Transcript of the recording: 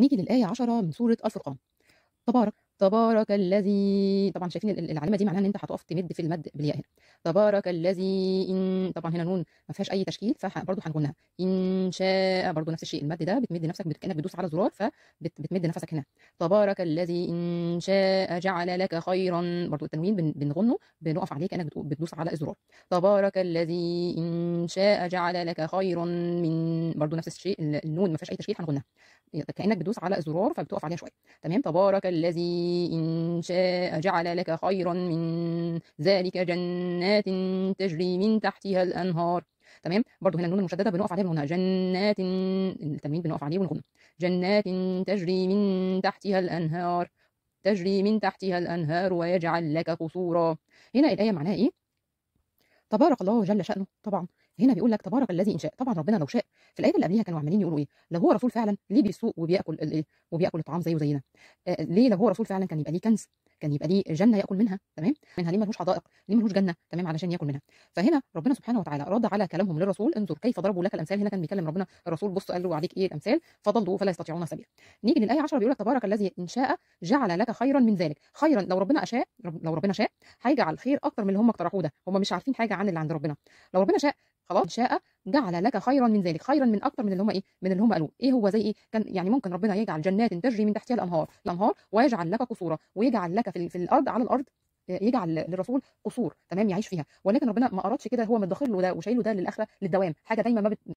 نيجي للآية 10 من سورة الفرقان تبارك تبارك الذي طبعا شايفين العلامه دي معناها ان انت هتقف تمد في المد بالياء هنا تبارك الذي ان طبعا هنا نون ما فيهاش اي تشكيل فبرضه هنقولها ان شاء برضه نفس الشيء المد ده بتمد نفسك كانك بتدوس على زرار فبتمد نفسك هنا تبارك الذي ان شاء جعل لك خيرا برضه التنوين بنغنه بنقف عليه كانك بتدوس على زرار تبارك الذي ان شاء جعل لك خيرا من برضه نفس الشيء النون ما فيهاش اي تشكيل هنغنها كانك بتدوس على زرار فبتقف عليها شويه تمام تبارك الذي إن شاء جعل لك خيرا من ذلك جنات تجري من تحتها الأنهار تمام برضو هنا النون المشدده بنقف عليها بنقولها جنات التنوين بنقف عليه ونقول جنات تجري من تحتها الانهار تجري من تحتها الانهار ويجعل لك قصورا هنا الايه معناها ايه تبارك الله جل شأنه طبعا هنا بيقول لك تبارك الذي إن شاء طبعا ربنا لو شاء في الآية اللي قبليها كانوا عمالين يقولوا إيه لو هو رسول فعلا ليه بيسوق وبياكل الإيه وبياكل الطعام زيه زينا آه ليه لو هو رسول فعلا كان يبقى ليه كنز كان يبقى ليه جنه ياكل منها تمام منها ليه ملوش حدائق ليه ملوش جنه تمام علشان ياكل منها فهنا ربنا سبحانه وتعالى رد على كلامهم للرسول انظر كيف ضربوا لك الامثال هنا كان بيكلم ربنا الرسول بص قال له عليك ايه الامثال فضلوا فلا يستطيعون سبيلا نيجي للايه 10 بيقول لك تبارك الذي ان شاء جعل لك خيرا من ذلك خيرا لو ربنا اشاء لو ربنا شاء هيجعل خير اكتر من اللي هم اقترحوه ده هم مش عارفين حاجه عن اللي عند ربنا لو ربنا شاء خلاص شاء جعل لك خيرا من ذلك خيرا من اكتر من اللي هم ايه من اللي هم قالوه ايه هو زي ايه كان يعني ممكن ربنا يجعل جنات تجري من تحتها الانهار الانهار ويجعل لك قصورا ويجعل لك في, في الارض على الارض آه، يجعل للرسول قصور تمام يعيش فيها ولكن ربنا ما اردش كده هو مدخر له ده وشايله ده للاخره للدوام حاجه دايما ما بت...